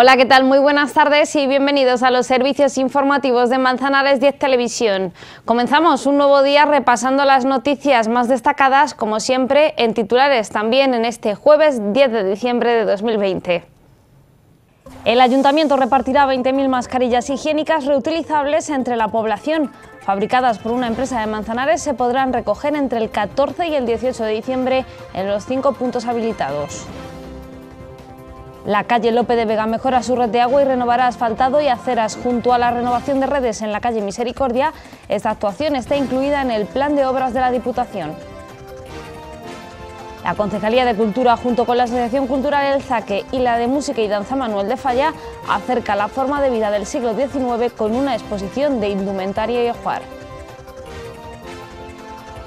Hola, ¿qué tal? Muy buenas tardes y bienvenidos a los servicios informativos de Manzanares 10 Televisión. Comenzamos un nuevo día repasando las noticias más destacadas, como siempre, en titulares también en este jueves 10 de diciembre de 2020. El Ayuntamiento repartirá 20.000 mascarillas higiénicas reutilizables entre la población. Fabricadas por una empresa de Manzanares, se podrán recoger entre el 14 y el 18 de diciembre en los cinco puntos habilitados. La calle Lope de Vega mejora su red de agua y renovará asfaltado y aceras junto a la renovación de redes en la calle Misericordia. Esta actuación está incluida en el plan de obras de la Diputación. La Concejalía de Cultura, junto con la Asociación Cultural El Zaque y la de Música y Danza Manuel de Falla, acerca la forma de vida del siglo XIX con una exposición de indumentaria y ojuar.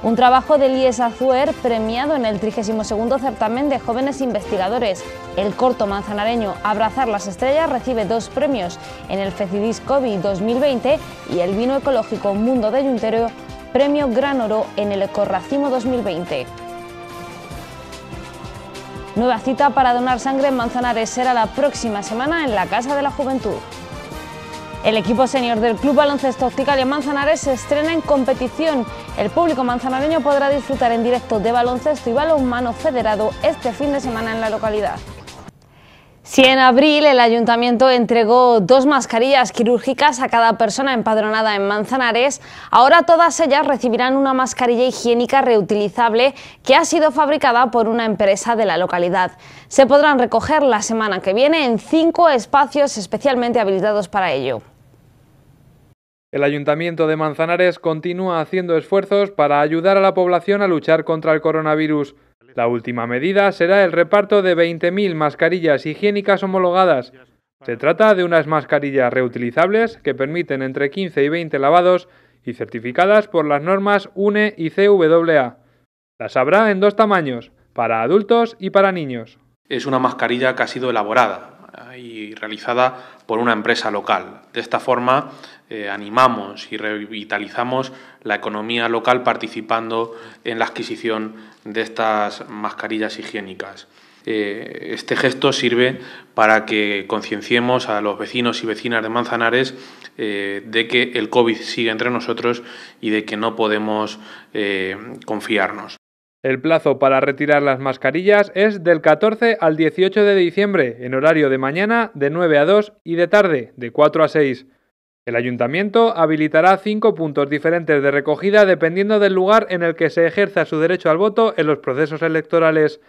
Un trabajo de Lies Azuer premiado en el 32 certamen de jóvenes investigadores. El corto manzanareño Abrazar las estrellas recibe dos premios en el FECIDIS COVID 2020 y el vino ecológico Mundo de Juntero, premio Gran Oro en el Ecorracimo 2020. Nueva cita para donar sangre en Manzanares será la próxima semana en la Casa de la Juventud. El equipo senior del Club Baloncesto y Manzanares se estrena en competición. El público manzanareño podrá disfrutar en directo de baloncesto y balonmano federado este fin de semana en la localidad. Si en abril el ayuntamiento entregó dos mascarillas quirúrgicas a cada persona empadronada en Manzanares, ahora todas ellas recibirán una mascarilla higiénica reutilizable que ha sido fabricada por una empresa de la localidad. Se podrán recoger la semana que viene en cinco espacios especialmente habilitados para ello. El Ayuntamiento de Manzanares continúa haciendo esfuerzos para ayudar a la población a luchar contra el coronavirus. La última medida será el reparto de 20.000 mascarillas higiénicas homologadas. Se trata de unas mascarillas reutilizables que permiten entre 15 y 20 lavados y certificadas por las normas UNE y CWA. Las habrá en dos tamaños, para adultos y para niños. Es una mascarilla que ha sido elaborada y realizada por una empresa local. De esta forma eh, animamos y revitalizamos la economía local participando en la adquisición de estas mascarillas higiénicas. Eh, este gesto sirve para que concienciemos a los vecinos y vecinas de Manzanares eh, de que el COVID sigue entre nosotros y de que no podemos confiarnos. El plazo para retirar las mascarillas es del 14 al 18 de diciembre, en horario de mañana de 9 a 2 y de tarde de 4 a 6. El ayuntamiento habilitará cinco puntos diferentes de recogida dependiendo del lugar en el que se ejerza su derecho al voto en los procesos electorales.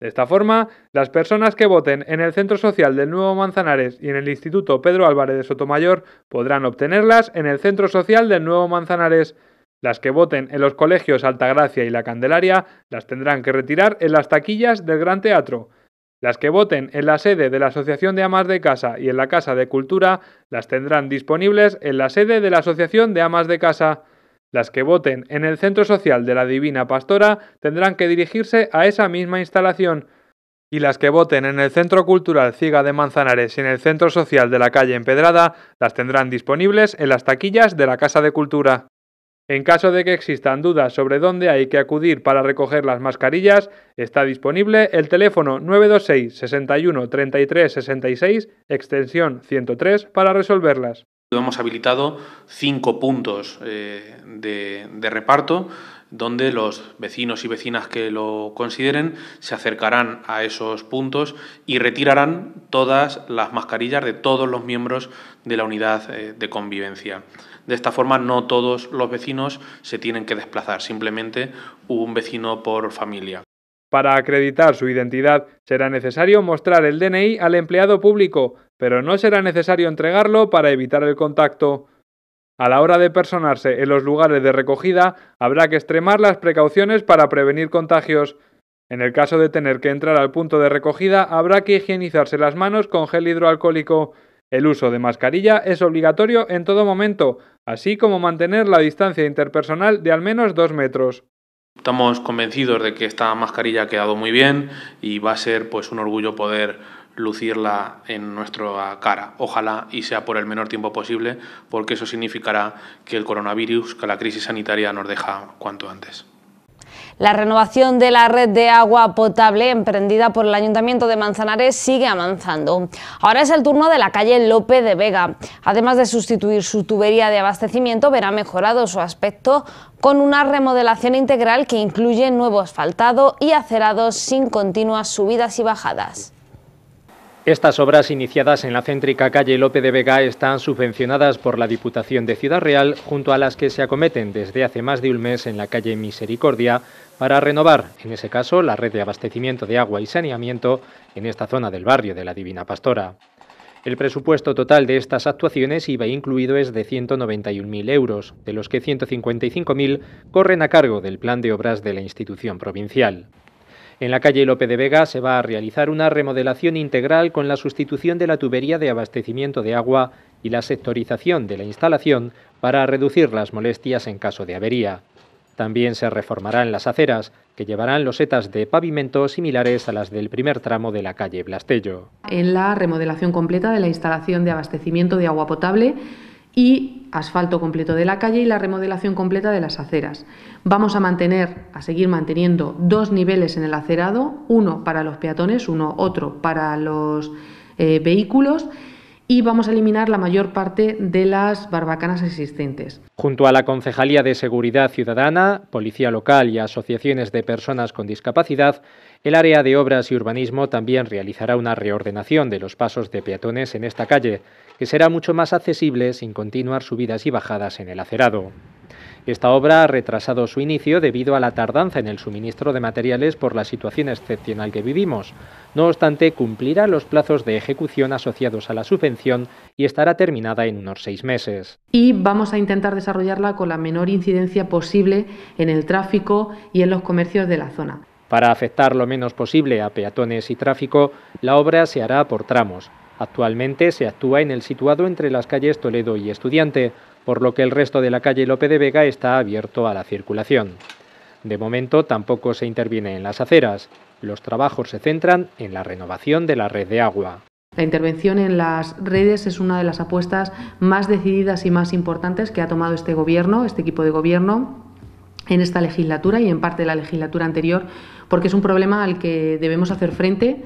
De esta forma, las personas que voten en el Centro Social del Nuevo Manzanares y en el Instituto Pedro Álvarez de Sotomayor podrán obtenerlas en el Centro Social del Nuevo Manzanares. Las que voten en los colegios Altagracia y La Candelaria las tendrán que retirar en las taquillas del Gran Teatro. Las que voten en la sede de la Asociación de Amas de Casa y en la Casa de Cultura las tendrán disponibles en la sede de la Asociación de Amas de Casa. Las que voten en el Centro Social de la Divina Pastora tendrán que dirigirse a esa misma instalación. Y las que voten en el Centro Cultural Ciega de Manzanares y en el Centro Social de la calle Empedrada las tendrán disponibles en las taquillas de la Casa de Cultura. En caso de que existan dudas sobre dónde hay que acudir para recoger las mascarillas, está disponible el teléfono 926 61 33 66, extensión 103, para resolverlas. Hemos habilitado cinco puntos eh, de reparto donde los vecinos y vecinas que lo consideren se acercarán a esos puntos y retirarán todas las mascarillas de todos los miembros de la unidad eh, de convivencia. De esta forma no todos los vecinos se tienen que desplazar, simplemente un vecino por familia. Para acreditar su identidad será necesario mostrar el DNI al empleado público, pero no será necesario entregarlo para evitar el contacto. A la hora de personarse en los lugares de recogida, habrá que extremar las precauciones para prevenir contagios. En el caso de tener que entrar al punto de recogida, habrá que higienizarse las manos con gel hidroalcohólico. El uso de mascarilla es obligatorio en todo momento, así como mantener la distancia interpersonal de al menos dos metros. Estamos convencidos de que esta mascarilla ha quedado muy bien y va a ser pues un orgullo poder lucirla en nuestra cara. Ojalá y sea por el menor tiempo posible, porque eso significará que el coronavirus, que la crisis sanitaria nos deja cuanto antes. La renovación de la red de agua potable emprendida por el Ayuntamiento de Manzanares sigue avanzando. Ahora es el turno de la calle Lope de Vega. Además de sustituir su tubería de abastecimiento, verá mejorado su aspecto con una remodelación integral que incluye nuevo asfaltado y acerados sin continuas subidas y bajadas. Estas obras iniciadas en la céntrica calle Lope de Vega están subvencionadas por la Diputación de Ciudad Real junto a las que se acometen desde hace más de un mes en la calle Misericordia para renovar, en ese caso, la red de abastecimiento de agua y saneamiento en esta zona del barrio de la Divina Pastora. El presupuesto total de estas actuaciones IVA incluido es de 191.000 euros, de los que 155.000 corren a cargo del plan de obras de la institución provincial. En la calle Lope de Vega se va a realizar una remodelación integral con la sustitución de la tubería de abastecimiento de agua y la sectorización de la instalación para reducir las molestias en caso de avería. También se reformarán las aceras, que llevarán losetas de pavimento similares a las del primer tramo de la calle Blastello. En la remodelación completa de la instalación de abastecimiento de agua potable y asfalto completo de la calle y la remodelación completa de las aceras. Vamos a mantener, a seguir manteniendo dos niveles en el acerado, uno para los peatones, uno otro para los eh, vehículos y vamos a eliminar la mayor parte de las barbacanas existentes. Junto a la Concejalía de Seguridad Ciudadana, Policía Local y asociaciones de personas con discapacidad, el área de obras y urbanismo también realizará una reordenación de los pasos de peatones en esta calle, que será mucho más accesible sin continuar subidas y bajadas en el acerado. Esta obra ha retrasado su inicio debido a la tardanza en el suministro de materiales por la situación excepcional que vivimos. No obstante, cumplirá los plazos de ejecución asociados a la subvención y estará terminada en unos seis meses. Y vamos a intentar desarrollarla con la menor incidencia posible en el tráfico y en los comercios de la zona. Para afectar lo menos posible a peatones y tráfico, la obra se hará por tramos. Actualmente se actúa en el situado entre las calles Toledo y Estudiante, por lo que el resto de la calle Lope de Vega está abierto a la circulación. De momento tampoco se interviene en las aceras. Los trabajos se centran en la renovación de la red de agua. La intervención en las redes es una de las apuestas más decididas y más importantes que ha tomado este gobierno, este equipo de gobierno, en esta legislatura y en parte de la legislatura anterior, porque es un problema al que debemos hacer frente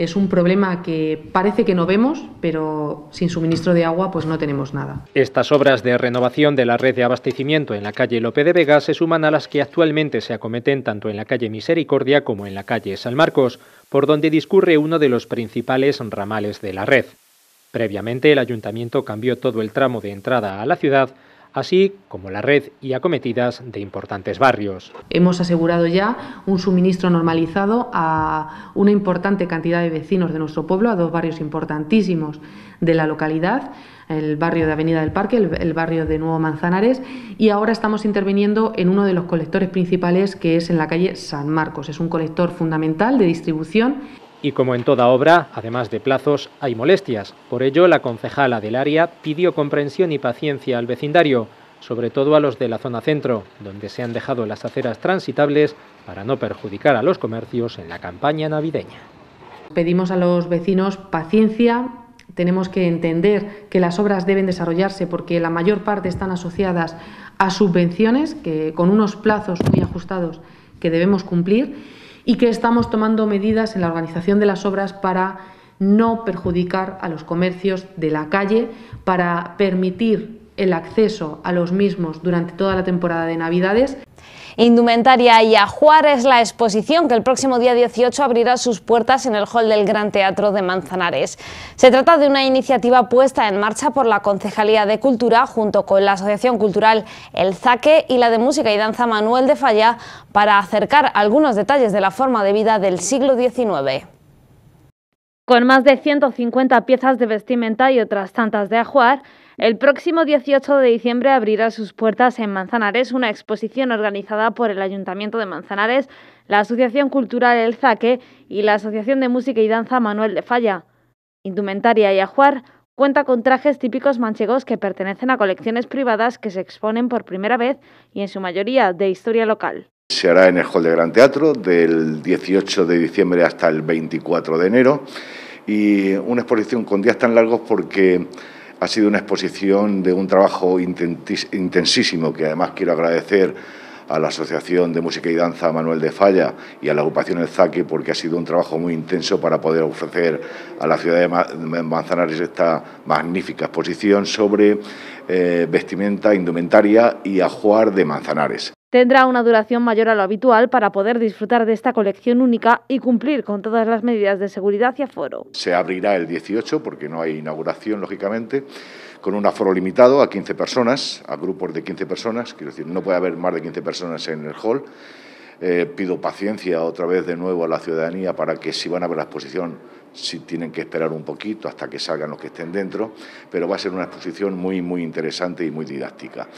es un problema que parece que no vemos, pero sin suministro de agua pues no tenemos nada. Estas obras de renovación de la red de abastecimiento en la calle Lope de Vega se suman a las que actualmente se acometen tanto en la calle Misericordia como en la calle San Marcos, por donde discurre uno de los principales ramales de la red. Previamente el ayuntamiento cambió todo el tramo de entrada a la ciudad así como la red y acometidas de importantes barrios. Hemos asegurado ya un suministro normalizado a una importante cantidad de vecinos de nuestro pueblo, a dos barrios importantísimos de la localidad, el barrio de Avenida del Parque, el, barrio de Nuevo Manzanares, y ahora estamos interviniendo en uno de los colectores principales que es en la calle San Marcos. Es un colector fundamental de distribución y como en toda obra, además de plazos, hay molestias. Por ello, la concejala del área pidió comprensión y paciencia al vecindario, sobre todo a los de la zona centro, donde se han dejado las aceras transitables para no perjudicar a los comercios en la campaña navideña. Pedimos a los vecinos paciencia, tenemos que entender que las obras deben desarrollarse porque la mayor parte están asociadas a subvenciones que con unos plazos muy ajustados que debemos cumplir y que estamos tomando medidas en la organización de las obras para no perjudicar a los comercios de la calle, para permitir el acceso a los mismos durante toda la temporada de Navidades Indumentaria y Ajuar es la exposición que el próximo día 18 abrirá sus puertas en el hall del Gran Teatro de Manzanares. Se trata de una iniciativa puesta en marcha por la Concejalía de Cultura junto con la Asociación Cultural El Zaque y la de Música y Danza Manuel de Falla para acercar algunos detalles de la forma de vida del siglo XIX. Con más de 150 piezas de vestimenta y otras tantas de ajuar, el próximo 18 de diciembre abrirá sus puertas en Manzanares una exposición organizada por el Ayuntamiento de Manzanares, la Asociación Cultural El Zaque y la Asociación de Música y Danza Manuel de Falla. Indumentaria y ajuar cuenta con trajes típicos manchegos que pertenecen a colecciones privadas que se exponen por primera vez y en su mayoría de historia local. Se hará en el Hall de Gran Teatro del 18 de diciembre hasta el 24 de enero y una exposición con días tan largos porque ha sido una exposición de un trabajo intensísimo que además quiero agradecer a la Asociación de Música y Danza Manuel de Falla y a la agrupación El Zaque porque ha sido un trabajo muy intenso para poder ofrecer a la ciudad de Manzanares esta magnífica exposición sobre eh, vestimenta, indumentaria y ajuar de Manzanares tendrá una duración mayor a lo habitual para poder disfrutar de esta colección única y cumplir con todas las medidas de seguridad y aforo. Se abrirá el 18 porque no hay inauguración, lógicamente, con un aforo limitado a 15 personas, a grupos de 15 personas, quiero decir, no puede haber más de 15 personas en el hall. Eh, pido paciencia otra vez de nuevo a la ciudadanía para que si van a ver la exposición, si tienen que esperar un poquito hasta que salgan los que estén dentro, pero va a ser una exposición muy, muy interesante y muy didáctica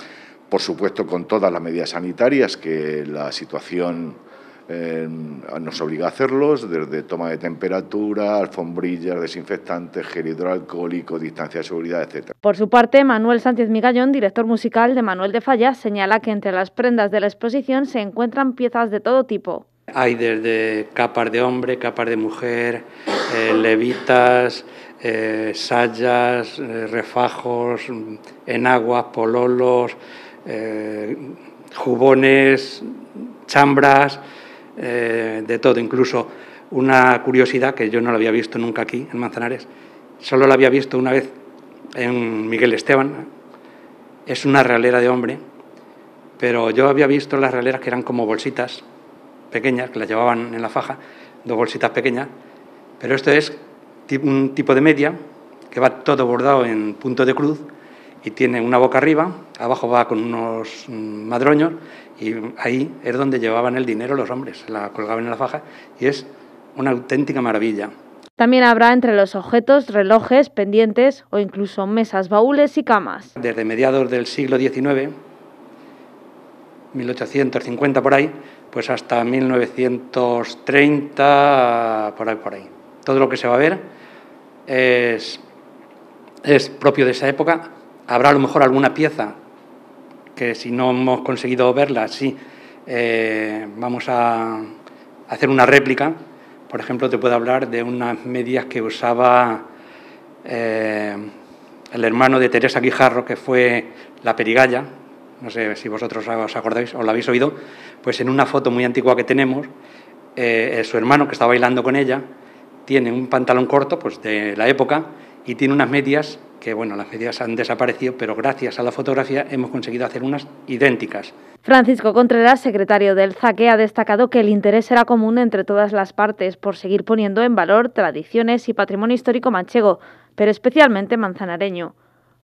por supuesto con todas las medidas sanitarias que la situación eh, nos obliga a hacerlos, desde toma de temperatura, alfombrillas, desinfectantes, gel hidroalcohólico, distancia de seguridad, etc. Por su parte, Manuel Sánchez Migallón, director musical de Manuel de Falla, señala que entre las prendas de la exposición se encuentran piezas de todo tipo. Hay desde capas de hombre, capas de mujer, eh, levitas, eh, sayas, eh, refajos, enaguas, pololos, eh, jubones, chambras, eh, de todo. Incluso una curiosidad que yo no la había visto nunca aquí, en Manzanares, solo la había visto una vez en Miguel Esteban. Es una realera de hombre, pero yo había visto las realeras que eran como bolsitas pequeñas, que las llevaban en la faja, dos bolsitas pequeñas, pero esto es un tipo de media que va todo bordado en punto de cruz y tiene una boca arriba, abajo va con unos madroños y ahí es donde llevaban el dinero los hombres, la colgaban en la faja y es una auténtica maravilla. También habrá entre los objetos relojes, pendientes o incluso mesas, baúles y camas. Desde mediados del siglo XIX, 1850 por ahí, pues hasta 1930 por ahí por ahí. Todo lo que se va a ver es, es propio de esa época Habrá a lo mejor alguna pieza que si no hemos conseguido verla, sí, eh, vamos a hacer una réplica. Por ejemplo, te puedo hablar de unas medias que usaba eh, el hermano de Teresa Guijarro, que fue la perigalla, no sé si vosotros os acordáis o la habéis oído, pues en una foto muy antigua que tenemos, eh, su hermano que está bailando con ella tiene un pantalón corto, pues de la época, y tiene unas medias que bueno, las medidas han desaparecido, pero gracias a la fotografía hemos conseguido hacer unas idénticas. Francisco Contreras, secretario del ZAQUE, ha destacado que el interés era común entre todas las partes por seguir poniendo en valor tradiciones y patrimonio histórico manchego, pero especialmente manzanareño.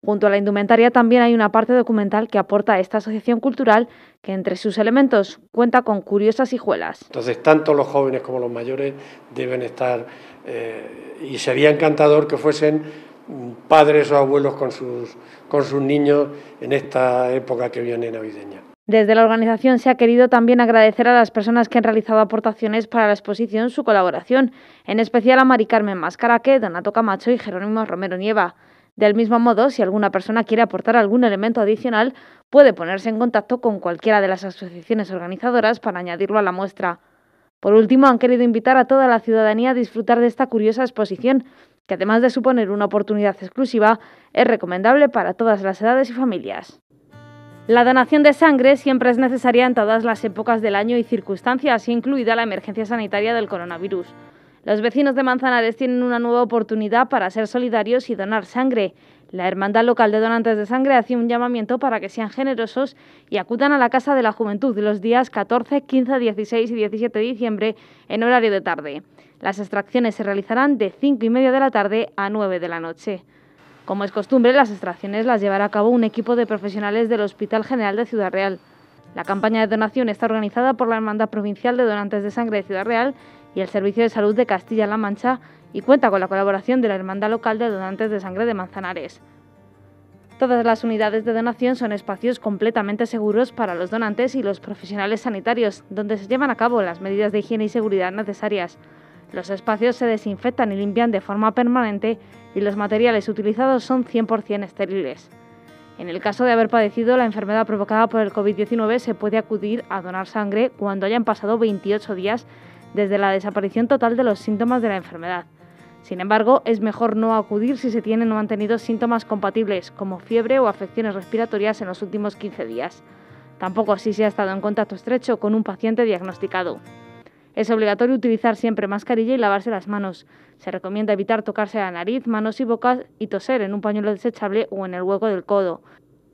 Junto a la indumentaria también hay una parte documental que aporta a esta asociación cultural que entre sus elementos cuenta con curiosas hijuelas. Entonces, tanto los jóvenes como los mayores deben estar, eh, y sería encantador que fuesen padres o abuelos con sus, con sus niños en esta época que viene navideña. Desde la organización se ha querido también agradecer a las personas que han realizado aportaciones para la exposición su colaboración, en especial a Mari Carmen Mascaraque, Donato Camacho y Jerónimo Romero Nieva. Del mismo modo, si alguna persona quiere aportar algún elemento adicional, puede ponerse en contacto con cualquiera de las asociaciones organizadoras para añadirlo a la muestra. Por último, han querido invitar a toda la ciudadanía a disfrutar de esta curiosa exposición, que además de suponer una oportunidad exclusiva, es recomendable para todas las edades y familias. La donación de sangre siempre es necesaria en todas las épocas del año y circunstancias, incluida la emergencia sanitaria del coronavirus. Los vecinos de Manzanares tienen una nueva oportunidad para ser solidarios y donar sangre. La Hermandad Local de Donantes de Sangre hace un llamamiento para que sean generosos y acudan a la Casa de la Juventud los días 14, 15, 16 y 17 de diciembre en horario de tarde. Las extracciones se realizarán de 5 y media de la tarde a 9 de la noche. Como es costumbre, las extracciones las llevará a cabo un equipo de profesionales del Hospital General de Ciudad Real. La campaña de donación está organizada por la Hermandad Provincial de Donantes de Sangre de Ciudad Real y el Servicio de Salud de Castilla-La Mancha y cuenta con la colaboración de la Hermandad Local de Donantes de Sangre de Manzanares. Todas las unidades de donación son espacios completamente seguros para los donantes y los profesionales sanitarios, donde se llevan a cabo las medidas de higiene y seguridad necesarias. Los espacios se desinfectan y limpian de forma permanente y los materiales utilizados son 100% estériles. En el caso de haber padecido la enfermedad provocada por el COVID-19, se puede acudir a donar sangre cuando hayan pasado 28 días desde la desaparición total de los síntomas de la enfermedad. Sin embargo, es mejor no acudir si se tienen o han tenido síntomas compatibles, como fiebre o afecciones respiratorias en los últimos 15 días. Tampoco si se ha estado en contacto estrecho con un paciente diagnosticado. Es obligatorio utilizar siempre mascarilla y lavarse las manos. Se recomienda evitar tocarse la nariz, manos y boca y toser en un pañuelo desechable o en el hueco del codo.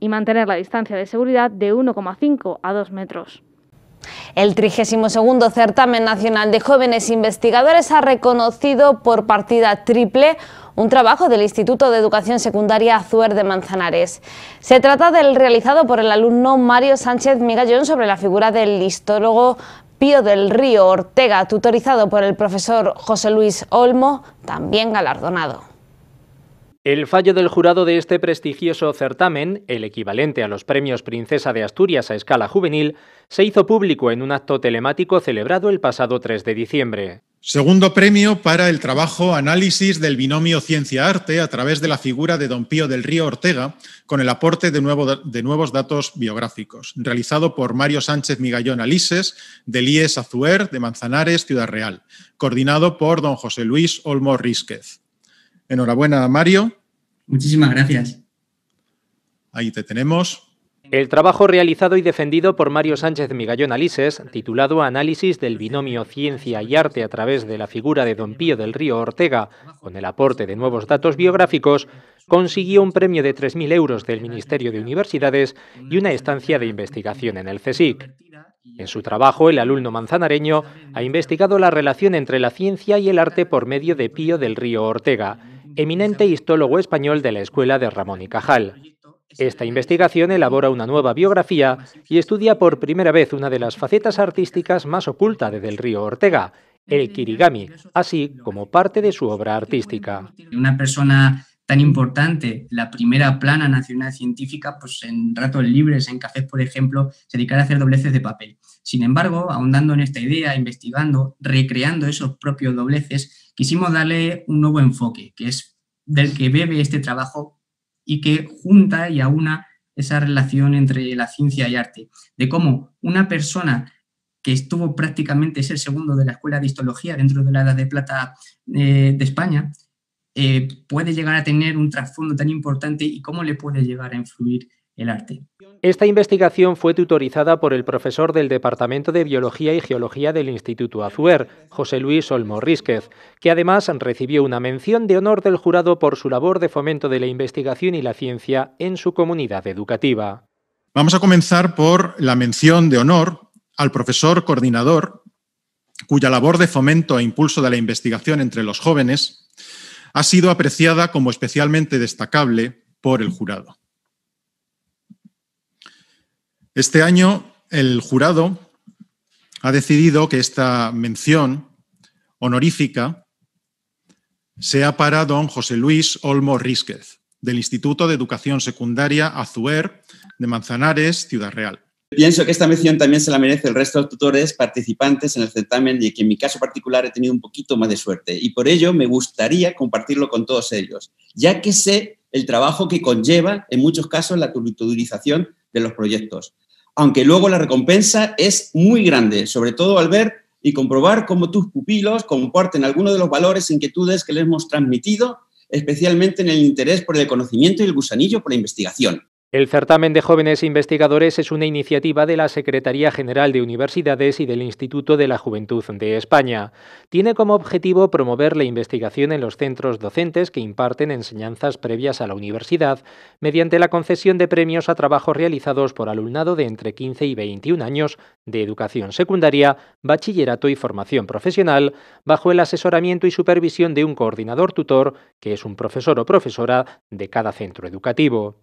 Y mantener la distancia de seguridad de 1,5 a 2 metros. El 32 Certamen Nacional de Jóvenes Investigadores ha reconocido por partida triple un trabajo del Instituto de Educación Secundaria Azuer de Manzanares. Se trata del realizado por el alumno Mario Sánchez Migallón sobre la figura del histólogo Pío del Río Ortega, tutorizado por el profesor José Luis Olmo, también galardonado. El fallo del jurado de este prestigioso certamen, el equivalente a los premios Princesa de Asturias a escala juvenil, se hizo público en un acto telemático celebrado el pasado 3 de diciembre. Segundo premio para el trabajo Análisis del binomio Ciencia-Arte a través de la figura de don Pío del Río Ortega, con el aporte de, nuevos datos biográficos, realizado por Mario Sánchez Migallón Alises, de IES Azuer, de Manzanares, Ciudad Real, coordinado por don José Luis Olmo Rísquez. Enhorabuena, Mario. Muchísimas gracias. Ahí te tenemos. El trabajo realizado y defendido por Mario Sánchez Migallón Alises, titulado Análisis del binomio ciencia y arte a través de la figura de Don Pío del Río Ortega, con el aporte de nuevos datos biográficos, consiguió un premio de 3.000 euros del Ministerio de Universidades y una estancia de investigación en el CSIC. En su trabajo, el alumno manzanareño ha investigado la relación entre la ciencia y el arte por medio de Pío del Río Ortega eminente histólogo español de la Escuela de Ramón y Cajal. Esta investigación elabora una nueva biografía y estudia por primera vez una de las facetas artísticas más oculta de Del Río Ortega, el kirigami, así como parte de su obra artística. Una persona tan importante, la primera plana nacional científica, pues en ratos libres, en cafés, por ejemplo, se dedicara a hacer dobleces de papel. Sin embargo, ahondando en esta idea, investigando, recreando esos propios dobleces, quisimos darle un nuevo enfoque, que es del que bebe este trabajo y que junta y aúna esa relación entre la ciencia y arte, de cómo una persona que estuvo prácticamente, es el segundo de la Escuela de Histología dentro de la Edad de Plata eh, de España, eh, puede llegar a tener un trasfondo tan importante y cómo le puede llegar a influir arte. Esta investigación fue tutorizada por el profesor del Departamento de Biología y Geología del Instituto Azuer, José Luis Olmo Rísquez, que además recibió una mención de honor del jurado por su labor de fomento de la investigación y la ciencia en su comunidad educativa. Vamos a comenzar por la mención de honor al profesor coordinador, cuya labor de fomento e impulso de la investigación entre los jóvenes ha sido apreciada como especialmente destacable por el jurado. Este año el jurado ha decidido que esta mención honorífica sea para don José Luis Olmo Rísquez, del Instituto de Educación Secundaria Azuer de Manzanares, Ciudad Real. Pienso que esta mención también se la merece el resto de tutores participantes en el certamen y que en mi caso particular he tenido un poquito más de suerte. Y por ello me gustaría compartirlo con todos ellos, ya que sé el trabajo que conlleva en muchos casos la tutorización de los proyectos aunque luego la recompensa es muy grande, sobre todo al ver y comprobar cómo tus pupilos comparten algunos de los valores e inquietudes que les hemos transmitido, especialmente en el interés por el conocimiento y el gusanillo por la investigación. El certamen de jóvenes investigadores es una iniciativa de la Secretaría General de Universidades y del Instituto de la Juventud de España. Tiene como objetivo promover la investigación en los centros docentes que imparten enseñanzas previas a la universidad mediante la concesión de premios a trabajos realizados por alumnado de entre 15 y 21 años de educación secundaria, bachillerato y formación profesional, bajo el asesoramiento y supervisión de un coordinador tutor, que es un profesor o profesora de cada centro educativo.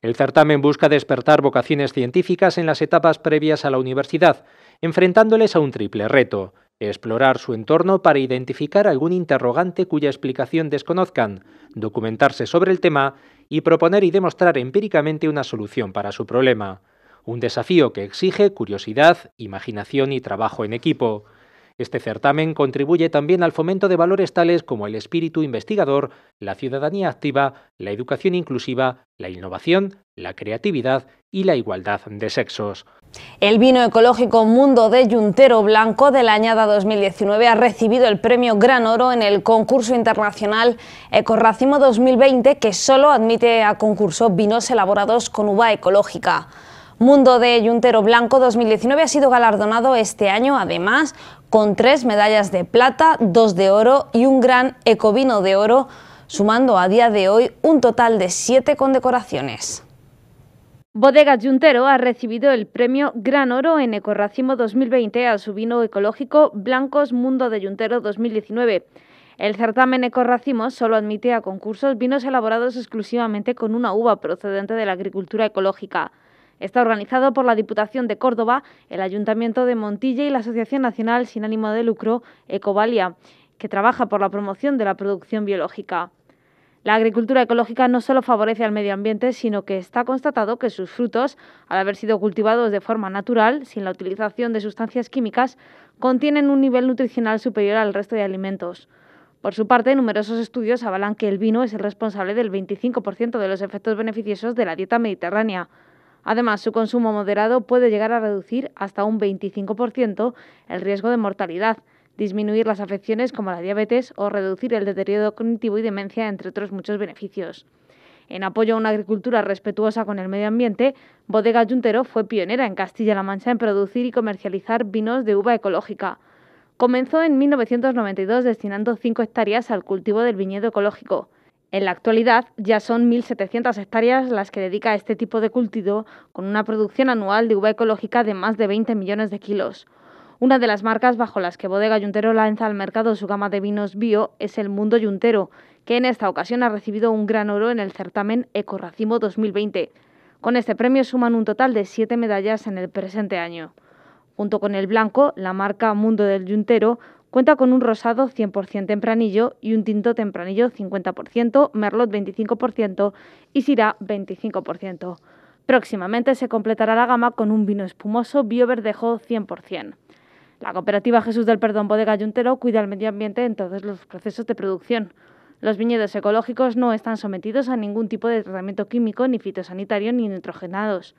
El certamen busca despertar vocaciones científicas en las etapas previas a la universidad, enfrentándoles a un triple reto, explorar su entorno para identificar algún interrogante cuya explicación desconozcan, documentarse sobre el tema y proponer y demostrar empíricamente una solución para su problema. Un desafío que exige curiosidad, imaginación y trabajo en equipo. Este certamen contribuye también al fomento de valores tales como el espíritu investigador, la ciudadanía activa, la educación inclusiva, la innovación, la creatividad y la igualdad de sexos. El vino ecológico Mundo de Yuntero Blanco de la añada 2019 ha recibido el premio Gran Oro en el concurso internacional Ecorracimo 2020 que solo admite a concurso vinos elaborados con uva ecológica. Mundo de Yuntero Blanco 2019 ha sido galardonado este año, además, con tres medallas de plata, dos de oro y un gran ecovino de oro, sumando a día de hoy un total de siete condecoraciones. Bodegas Yuntero ha recibido el premio Gran Oro en Ecorracimo 2020 a su vino ecológico Blancos Mundo de Yuntero 2019. El certamen Ecorracimo solo admite a concursos vinos elaborados exclusivamente con una uva procedente de la agricultura ecológica. Está organizado por la Diputación de Córdoba, el Ayuntamiento de Montilla y la Asociación Nacional Sin Ánimo de Lucro, Ecovalia, que trabaja por la promoción de la producción biológica. La agricultura ecológica no solo favorece al medio ambiente, sino que está constatado que sus frutos, al haber sido cultivados de forma natural, sin la utilización de sustancias químicas, contienen un nivel nutricional superior al resto de alimentos. Por su parte, numerosos estudios avalan que el vino es el responsable del 25% de los efectos beneficiosos de la dieta mediterránea. Además, su consumo moderado puede llegar a reducir hasta un 25% el riesgo de mortalidad, disminuir las afecciones como la diabetes o reducir el deterioro cognitivo y demencia, entre otros muchos beneficios. En apoyo a una agricultura respetuosa con el medio ambiente, Bodega Juntero fue pionera en Castilla-La Mancha en producir y comercializar vinos de uva ecológica. Comenzó en 1992 destinando 5 hectáreas al cultivo del viñedo ecológico. En la actualidad ya son 1.700 hectáreas las que dedica a este tipo de cultivo, con una producción anual de uva ecológica de más de 20 millones de kilos. Una de las marcas bajo las que Bodega Yuntero lanza al mercado su gama de vinos bio es el Mundo Yuntero, que en esta ocasión ha recibido un gran oro en el certamen Ecorracimo 2020. Con este premio suman un total de siete medallas en el presente año. Junto con el blanco, la marca Mundo del Yuntero Cuenta con un rosado 100% tempranillo y un tinto tempranillo 50%, merlot 25% y syrah 25%. Próximamente se completará la gama con un vino espumoso bioverdejo 100%. La cooperativa Jesús del Perdón Bodega Ayuntero cuida el medio ambiente en todos los procesos de producción. Los viñedos ecológicos no están sometidos a ningún tipo de tratamiento químico, ni fitosanitario, ni nitrogenados.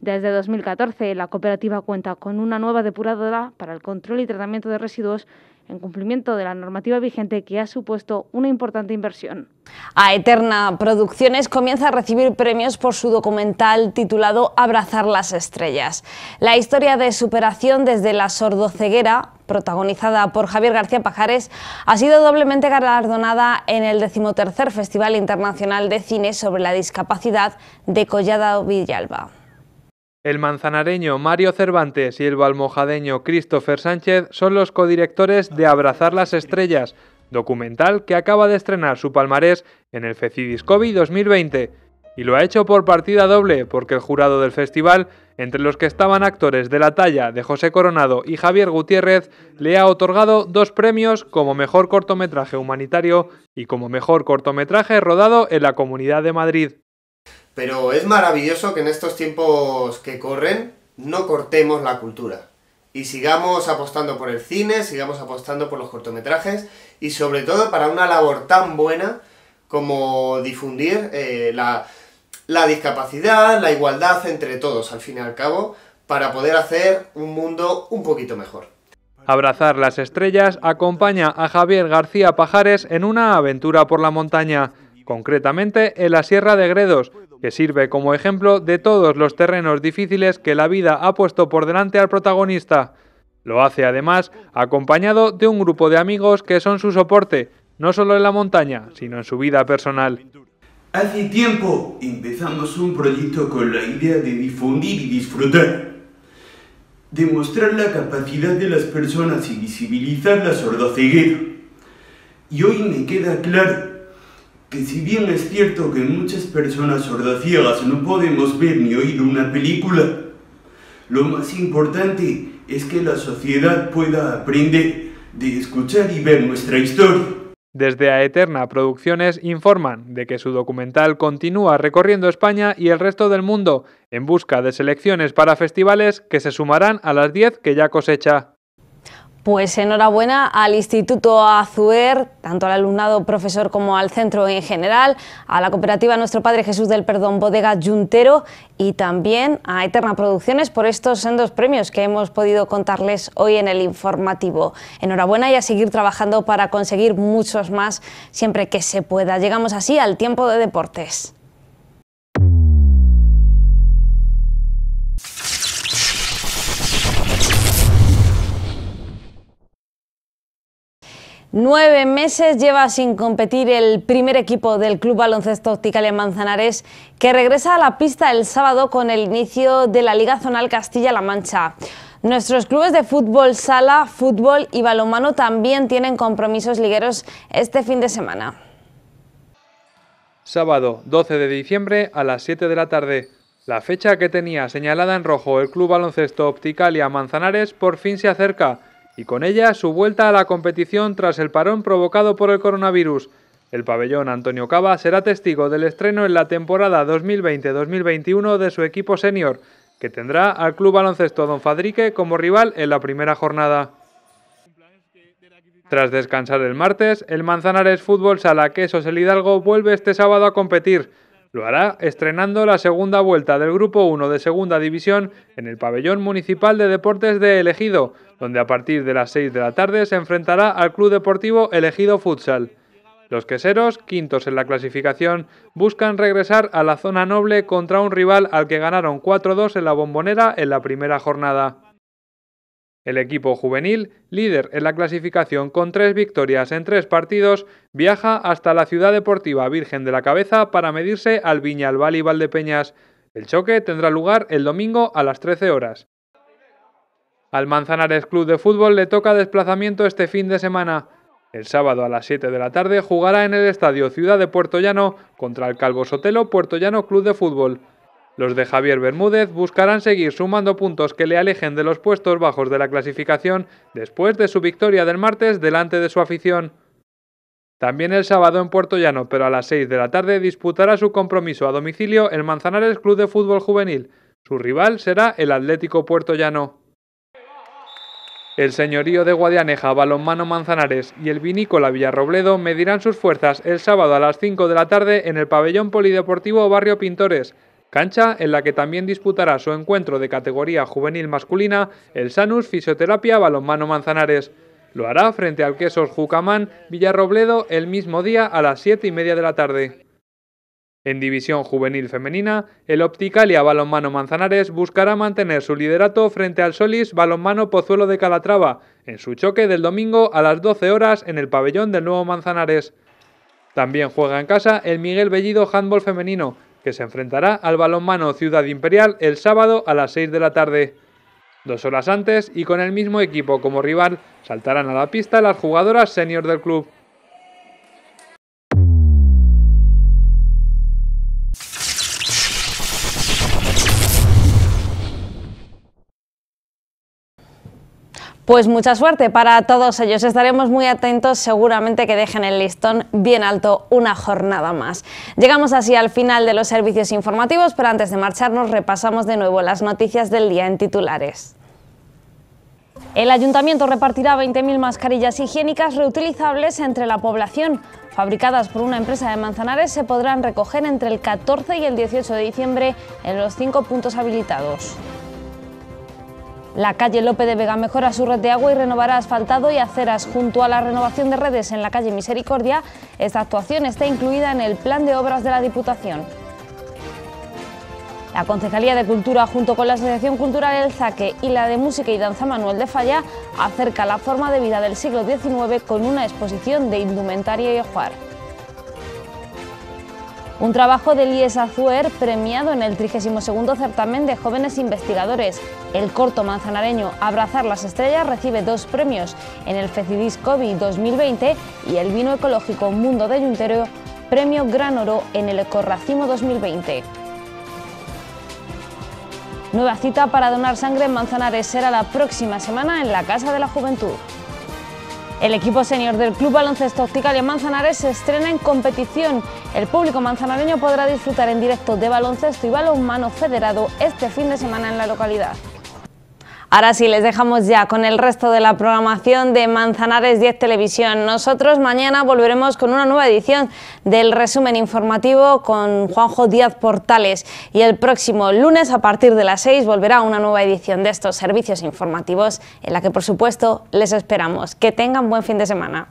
Desde 2014, la cooperativa cuenta con una nueva depuradora para el control y tratamiento de residuos en cumplimiento de la normativa vigente que ha supuesto una importante inversión. A Eterna Producciones comienza a recibir premios por su documental titulado Abrazar las estrellas. La historia de superación desde la sordoceguera, protagonizada por Javier García Pajares, ha sido doblemente galardonada en el decimotercer Festival Internacional de Cine sobre la Discapacidad de Collada Villalba. El manzanareño Mario Cervantes y el balmojadeño Christopher Sánchez son los codirectores de Abrazar las Estrellas, documental que acaba de estrenar su palmarés en el FECIDISCOVI 2020. Y lo ha hecho por partida doble, porque el jurado del festival, entre los que estaban actores de la talla de José Coronado y Javier Gutiérrez, le ha otorgado dos premios como mejor cortometraje humanitario y como mejor cortometraje rodado en la Comunidad de Madrid. Pero es maravilloso que en estos tiempos que corren no cortemos la cultura y sigamos apostando por el cine, sigamos apostando por los cortometrajes y sobre todo para una labor tan buena como difundir eh, la, la discapacidad, la igualdad entre todos, al fin y al cabo, para poder hacer un mundo un poquito mejor. Abrazar las estrellas acompaña a Javier García Pajares en una aventura por la montaña, concretamente en la Sierra de Gredos, que sirve como ejemplo de todos los terrenos difíciles que la vida ha puesto por delante al protagonista. Lo hace además acompañado de un grupo de amigos que son su soporte, no solo en la montaña, sino en su vida personal. Hace tiempo empezamos un proyecto con la idea de difundir y disfrutar, demostrar la capacidad de las personas y visibilizar la sordoceguera. Y hoy me queda claro que si bien es cierto que muchas personas sordociegas no podemos ver ni oír una película, lo más importante es que la sociedad pueda aprender de escuchar y ver nuestra historia. Desde Aeterna Producciones informan de que su documental continúa recorriendo España y el resto del mundo en busca de selecciones para festivales que se sumarán a las 10 que ya cosecha. Pues enhorabuena al Instituto Azuer, tanto al alumnado profesor como al centro en general, a la cooperativa Nuestro Padre Jesús del Perdón Bodega Juntero y también a Eterna Producciones por estos sendos premios que hemos podido contarles hoy en el informativo. Enhorabuena y a seguir trabajando para conseguir muchos más siempre que se pueda. Llegamos así al tiempo de deportes. Nueve meses lleva sin competir el primer equipo del Club Baloncesto Opticalia Manzanares, que regresa a la pista el sábado con el inicio de la Liga Zonal Castilla-La Mancha. Nuestros clubes de fútbol sala, fútbol y balonmano también tienen compromisos ligueros este fin de semana. Sábado 12 de diciembre a las 7 de la tarde. La fecha que tenía señalada en rojo el Club Baloncesto Opticalia Manzanares por fin se acerca y con ella su vuelta a la competición tras el parón provocado por el coronavirus. El pabellón Antonio Cava será testigo del estreno en la temporada 2020-2021 de su equipo senior, que tendrá al Club Baloncesto Don Fadrique como rival en la primera jornada. Tras descansar el martes, el Manzanares Fútbol Sala Quesos El Hidalgo vuelve este sábado a competir. Lo hará estrenando la segunda vuelta del Grupo 1 de Segunda División en el Pabellón Municipal de Deportes de Elegido, donde a partir de las 6 de la tarde se enfrentará al Club Deportivo Elegido Futsal. Los queseros, quintos en la clasificación, buscan regresar a la zona noble contra un rival al que ganaron 4-2 en la bombonera en la primera jornada. El equipo juvenil, líder en la clasificación con tres victorias en tres partidos, viaja hasta la ciudad deportiva Virgen de la Cabeza para medirse al Viñalbal y Valdepeñas. El choque tendrá lugar el domingo a las 13 horas. Al Manzanares Club de Fútbol le toca desplazamiento este fin de semana. El sábado a las 7 de la tarde jugará en el Estadio Ciudad de Puerto Llano contra el Calvo Sotelo Puerto Llano Club de Fútbol. Los de Javier Bermúdez buscarán seguir sumando puntos que le alejen de los puestos bajos de la clasificación después de su victoria del martes delante de su afición. También el sábado en Puerto Llano, pero a las 6 de la tarde disputará su compromiso a domicilio el Manzanares Club de Fútbol Juvenil. Su rival será el Atlético Puerto Llano. El señorío de Guadianeja, Balonmano Manzanares y el vinícola Villarrobledo medirán sus fuerzas el sábado a las 5 de la tarde en el pabellón polideportivo Barrio Pintores, cancha en la que también disputará su encuentro de categoría juvenil masculina el Sanus Fisioterapia Balonmano Manzanares. Lo hará frente al Quesos Jucamán Villarrobledo el mismo día a las 7 y media de la tarde. En división juvenil femenina, el Opticalia Balonmano Manzanares buscará mantener su liderato frente al Solis Balonmano Pozuelo de Calatrava en su choque del domingo a las 12 horas en el pabellón del Nuevo Manzanares. También juega en casa el Miguel Bellido Handball Femenino, que se enfrentará al Balonmano Ciudad Imperial el sábado a las 6 de la tarde. Dos horas antes y con el mismo equipo como rival, saltarán a la pista las jugadoras senior del club. Pues mucha suerte para todos ellos. Estaremos muy atentos, seguramente que dejen el listón bien alto una jornada más. Llegamos así al final de los servicios informativos, pero antes de marcharnos repasamos de nuevo las noticias del día en titulares. El ayuntamiento repartirá 20.000 mascarillas higiénicas reutilizables entre la población. Fabricadas por una empresa de Manzanares, se podrán recoger entre el 14 y el 18 de diciembre en los cinco puntos habilitados. La calle Lope de Vega mejora su red de agua y renovará asfaltado y aceras junto a la renovación de redes en la calle Misericordia. Esta actuación está incluida en el plan de obras de la Diputación. La Concejalía de Cultura, junto con la Asociación Cultural El Zaque y la de Música y Danza Manuel de Falla, acerca la forma de vida del siglo XIX con una exposición de indumentaria y ojuar. Un trabajo de Lies Azuer premiado en el 32 certamen de jóvenes investigadores. El corto manzanareño Abrazar las estrellas recibe dos premios en el FECIDIS COVID 2020 y el vino ecológico Mundo de Yuntero premio Gran Oro en el Ecorracimo 2020. Nueva cita para donar sangre en Manzanares será la próxima semana en la Casa de la Juventud. El equipo senior del Club Baloncesto y Manzanares se estrena en competición. El público manzanareño podrá disfrutar en directo de baloncesto y balonmano federado este fin de semana en la localidad. Ahora sí, les dejamos ya con el resto de la programación de Manzanares 10 Televisión. Nosotros mañana volveremos con una nueva edición del resumen informativo con Juanjo Díaz Portales y el próximo lunes a partir de las 6 volverá una nueva edición de estos servicios informativos en la que por supuesto les esperamos. Que tengan buen fin de semana.